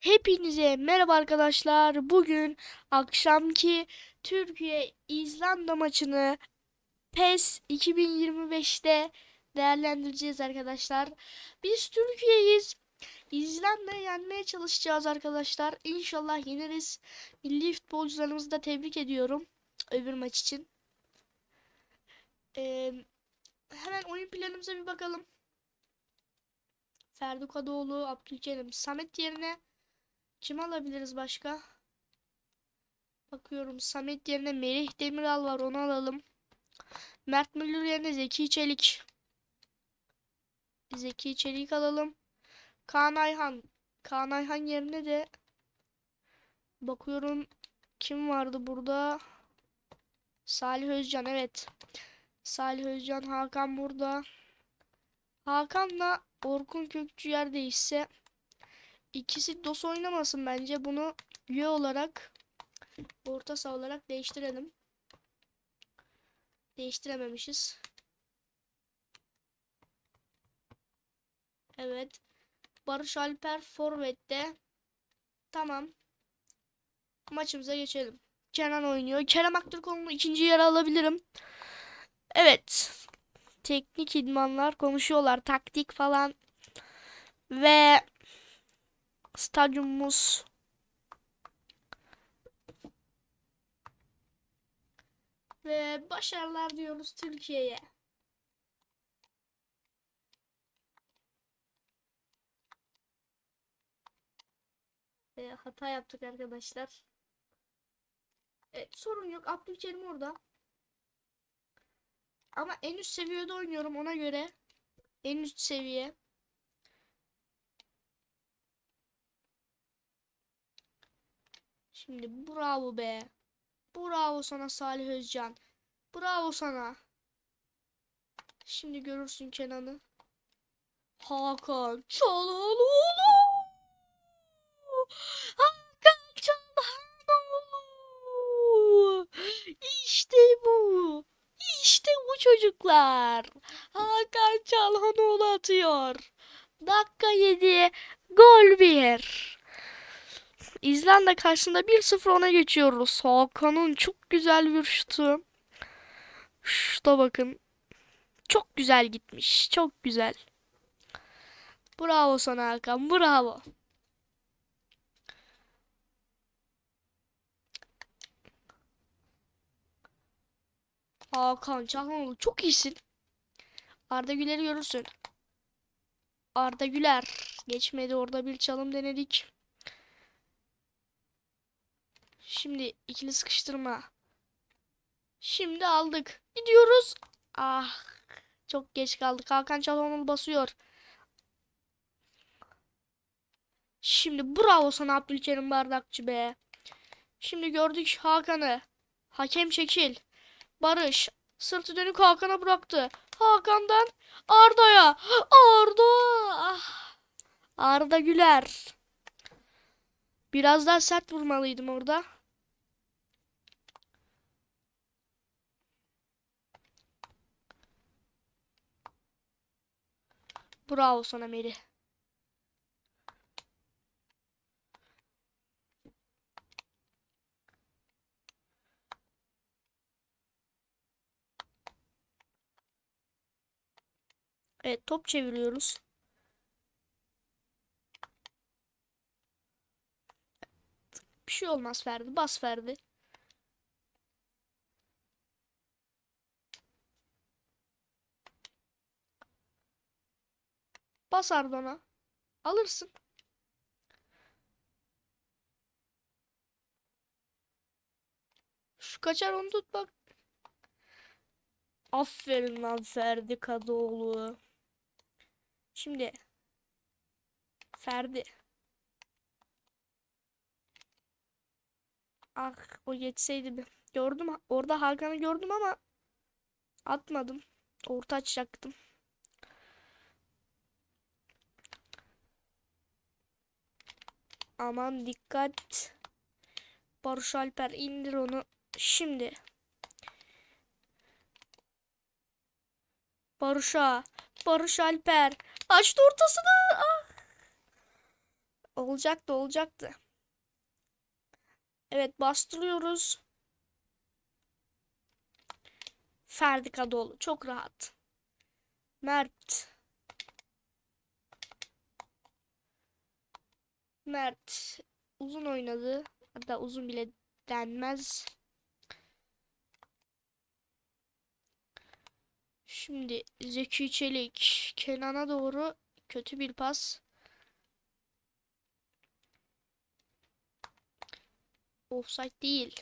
Hepinize merhaba arkadaşlar. Bugün akşamki Türkiye İzlanda maçını PES 2025'te değerlendireceğiz arkadaşlar. Biz Türkiye'yiz. İzlanda'yı yenmeye çalışacağız arkadaşlar. İnşallah yeneriz. Milli futbolcularımızı da tebrik ediyorum öbür maç için. Ee, hemen oyun planımıza bir bakalım. Ferdi Kadıoğlu, Abdülkerim, Samet yerine kim alabiliriz başka? Bakıyorum Samet yerine Melih Demiral var onu alalım. Mert Müller yerine Zeki Çelik. Zeki Çelik alalım. Kaan Ayhan. Kaan Ayhan yerine de bakıyorum kim vardı burada? Salih Özcan evet. Salih Özcan Hakan burada. Hakan'la Orkun Kökçü yerdeyse. değişse ikisi DOS oynamasın bence. Bunu üye olarak orta sağ olarak değiştirelim. Değiştirememişiz. Evet. Barış Alper Forvet'te. Tamam. Maçımıza geçelim. Kenan oynuyor. Kerem Aktürkoğlu'nu ikinci yere alabilirim. Evet. Teknik idmanlar konuşuyorlar. Taktik falan. Ve stadyumumuz ve başarılar diyoruz Türkiye'ye. E, hata yaptık arkadaşlar. Evet sorun yok. Abdülkerim orada. Ama en üst seviyede oynuyorum ona göre. En üst seviye. şimdi. Bravo be. Bravo sana Salih Özcan. Bravo sana. Şimdi görürsün Kenan'ı. Hakan Çalhanoğlu. Hakan Çalhanoğlu. İşte bu. İşte bu çocuklar. Hakan Çalhanoğlu atıyor. Dakika 7. Gol 1. İzlanda karşısında 1-0 ona geçiyoruz. Hakan'ın çok güzel bir şutu. Şuta bakın. Çok güzel gitmiş. Çok güzel. Bravo sana Hakan. Bravo. Hakan Çalhanoğlu çok iyisin. Arda Güler'i görürsün. Arda Güler. Geçmedi orada bir çalım denedik. Şimdi ikili sıkıştırma. Şimdi aldık. Gidiyoruz. Ah. Çok geç kaldık. Hakan Çalhanoğlu basıyor. Şimdi bravo sana Abdülkerim Bardakçı be. Şimdi gördük Hakan'ı. Hakem çekil. Barış. Sırtı dönük Hakan'a bıraktı. Hakan'dan Arda'ya. Arda. Ah, Arda Güler. Biraz daha sert vurmalıydım orada. Bravo sana Meri. Evet top çeviriyoruz. Bir şey olmaz Ferdi. Bas Ferdi. Bas Ardon'a. Alırsın. Şu kaçar onu tut bak. Aferin lan Ferdi Kadıoğlu. Şimdi. Ferdi. Ah o geçseydi mi? Gördüm orada Hakan'ı gördüm ama atmadım. Orta açacaktım. Aman dikkat. Barış Alper indir onu. Şimdi. Barış'a. Barış Alper. Açtı ortasını. Ah. Olacaktı olacaktı. Evet bastırıyoruz. Ferdi Kadıoğlu. Çok rahat. Mert. Mert uzun oynadı. Hatta uzun bile denmez. Şimdi Zeki Çelik Kenan'a doğru kötü bir pas. Offside değil.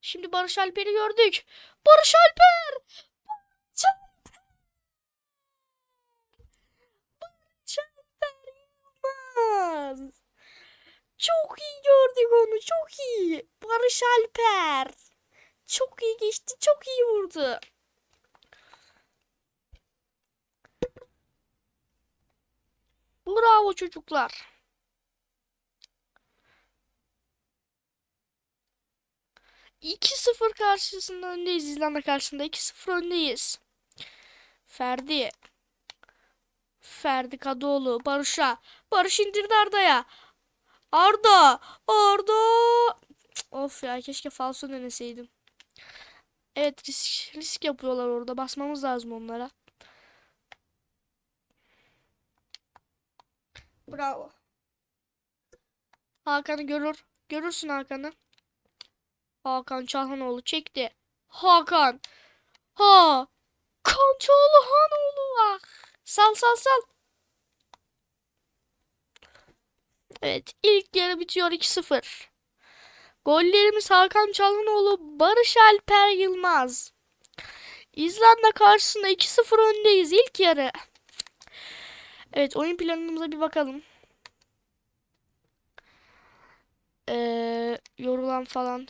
Şimdi Barış Alper'i gördük. Barış Alper! inanılmaz. Çok iyi gördük onu. Çok iyi. Barış Alper. Çok iyi geçti. Çok iyi vurdu. Bravo çocuklar. İki sıfır karşısında öndeyiz. İzlanda karşısında iki sıfır öndeyiz. Ferdi Ferdi Kadıoğlu Barış'a. Barış indirdi Arda'ya. Arda! Arda! of ya keşke falso deneseydim. Evet risk, risk yapıyorlar orada. Basmamız lazım onlara. Bravo. Hakan'ı görür. Görürsün Hakan'ı. Hakan Çalhanoğlu çekti. Hakan. Ha. Kançoğlu Hanoğlu. Ah. Sal sal sal. Evet ilk yarı bitiyor 2-0. Gollerimiz Hakan Çalhanoğlu, Barış Alper Yılmaz. İzlanda karşısında 2-0 öndeyiz ilk yarı. Evet oyun planımıza bir bakalım. Ee, yorulan falan.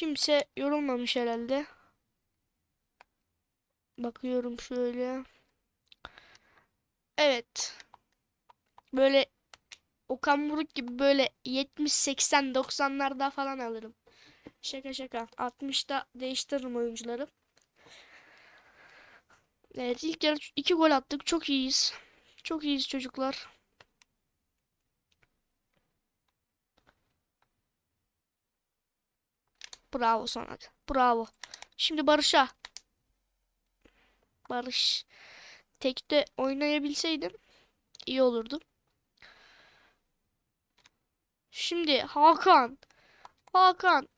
kimse yorulmamış herhalde. Bakıyorum şöyle. Evet. Böyle Okan Buruk gibi böyle 70 80 90'larda falan alırım. Şaka şaka. 60'da değiştiririm oyuncuları. Evet ilk yarı 2 gol attık. Çok iyiyiz. Çok iyiyiz çocuklar. Bravo sana. Bravo. Şimdi Barış'a. Barış. Tekte oynayabilseydim iyi olurdu. Şimdi Hakan. Hakan.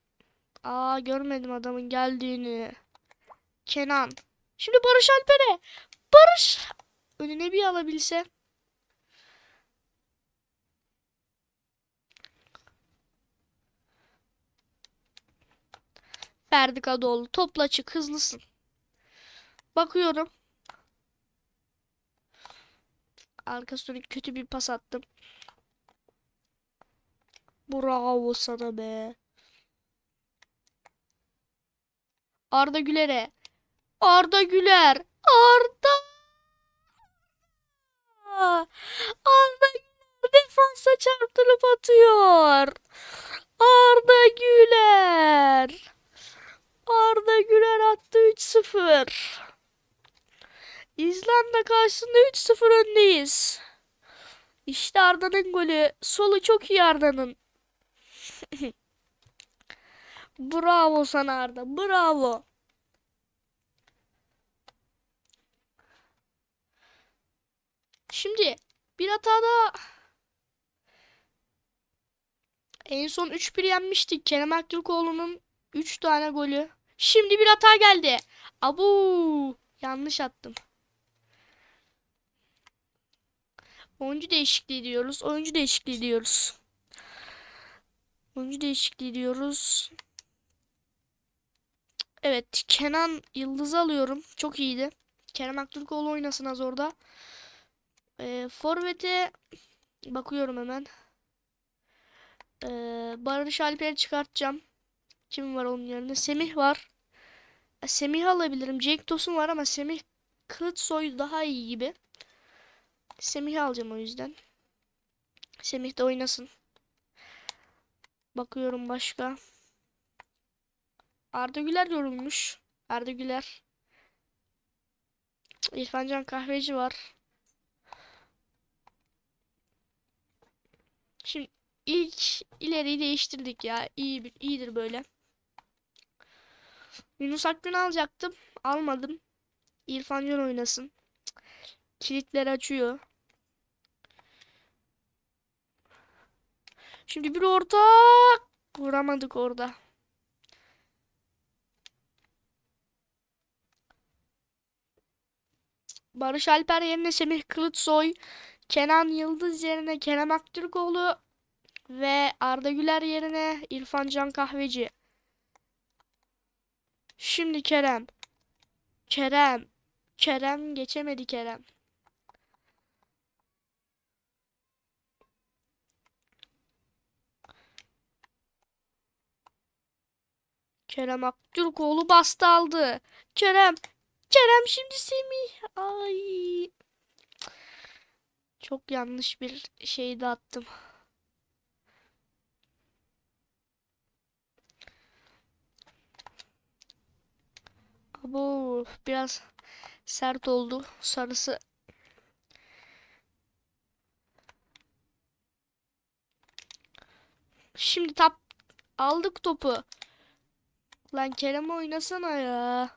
Aa görmedim adamın geldiğini. Kenan. Şimdi Barış Alper'e. Barış. Önüne bir alabilse. Verdik Adoğlu. Topla çık hızlısın. Bakıyorum. Arkasına kötü bir pas attım. Bravo sana be. Arda Güler'e. Arda Güler. Arda. Arda Güler defansa çarptırıp atıyor. Arda Güler. Arda Güler attı 3-0. İzlanda karşısında 3-0 öndeyiz. İşte Arda'nın golü. Solu çok iyi Arda'nın. bravo sana Arda. Bravo. Şimdi bir hata daha. en son 3-1 yenmiştik. Kerem Aktürkoğlu'nun 3 tane golü. Şimdi bir hata geldi. Abu yanlış attım. Oyuncu değişikliği diyoruz. Oyuncu değişikliği diyoruz. Oyuncu değişikliği diyoruz. Evet Kenan Yıldız'ı alıyorum. Çok iyiydi. Kerem Aktürkoğlu oynasın az orada. Ee, Forvet'e bakıyorum hemen. Ee, Barış Alper'i çıkartacağım. Kim var onun yerine? Semih var. Semih alabilirim. Jake Tosun var ama Semih Kılıçsoy daha iyi gibi. Semih alacağım o yüzden. Semih de oynasın. Bakıyorum başka. Arda Güler yorulmuş. Arda Güler. İrfancan Kahveci var. Şimdi ilk ileri değiştirdik ya. İyi bir iyidir böyle. Yunus Akgün alacaktım. Almadım. İrfan Can oynasın. Kilitler açıyor. Şimdi bir orta vuramadık orada. Barış Alper yerine Semih Kılıçsoy, Kenan Yıldız yerine Kenan Aktürkoğlu ve Arda Güler yerine İrfan Can Kahveci. Şimdi Kerem. Kerem. Kerem geçemedi Kerem. Kerem Aktürkoğlu bastı aldı. Kerem. Kerem şimdi Semih. Ay. Çok yanlış bir şey de attım. Bu biraz sert oldu. Sarısı Şimdi tap aldık topu. Lan Kerem oynasana ya.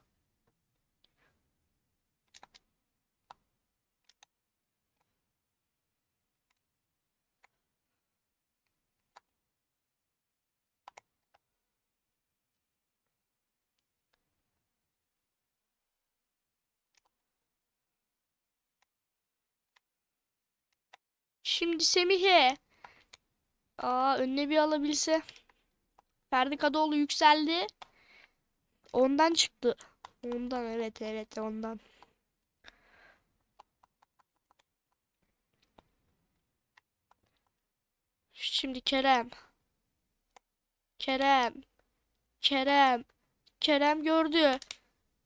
Şimdi Semih'e. Aa önüne bir alabilse. Ferdi Kadıoğlu yükseldi. Ondan çıktı. Ondan evet evet ondan. Şimdi Kerem. Kerem. Kerem. Kerem gördü.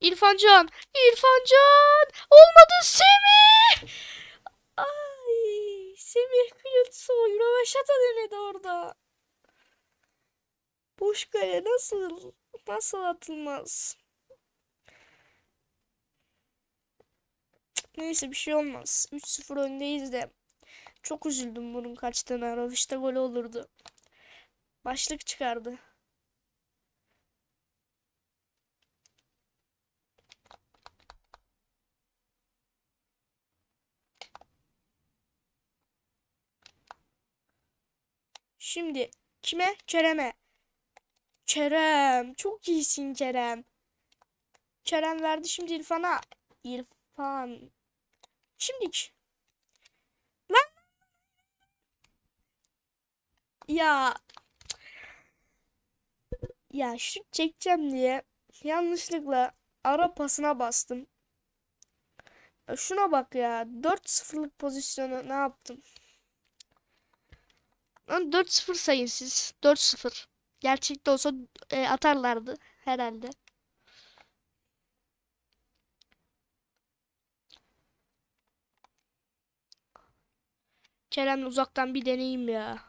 İrfancan. İrfancan. Olmadı Semih. Aa. Semih Kılıçsoy röveşata denedi orada. Boş kale nasıl nasıl atılmaz? Neyse bir şey olmaz. 3-0 öndeyiz de. Çok üzüldüm bunun kaçtığına. Raviş'te gol olurdu. Başlık çıkardı. Şimdi kime? Kerem'e. Kerem. Çok iyisin Kerem. Kerem verdi şimdi İrfan'a. İrfan. şimdi Lan. Ya. Ya şut çekeceğim diye yanlışlıkla ara pasına bastım. Şuna bak ya. 4-0'lık pozisyonu ne yaptım? 4-0 sayın siz. 4-0. Gerçekte olsa e, atarlardı herhalde. Kerem uzaktan bir deneyim ya.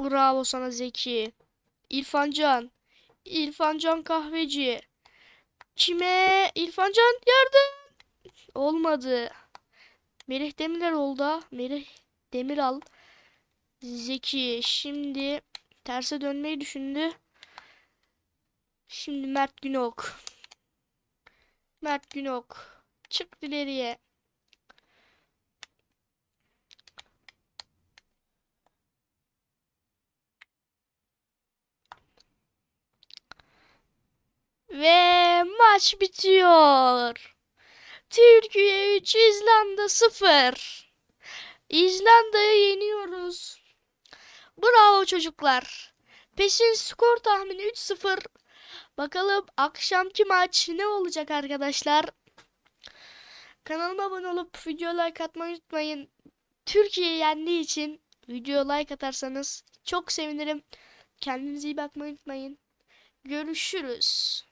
Bravo sana Zeki. İrfancan. İrfancan kahveci. Kime? İrfancan yardım. Olmadı. Melih Demirel oldu. Melih Demiral. Zeki şimdi terse dönmeyi düşündü. Şimdi Mert Günok. Mert Günok. Çık ileriye. Ve maç bitiyor. Türkiye 3, İzlanda 0. İzlanda'yı yeniyoruz. Bravo çocuklar. Peşin skor tahmini 3-0. Bakalım akşamki maç ne olacak arkadaşlar? Kanalıma abone olup video like atmayı unutmayın. Türkiye yendiği için video like atarsanız çok sevinirim. Kendinize iyi bakmayı unutmayın. Görüşürüz.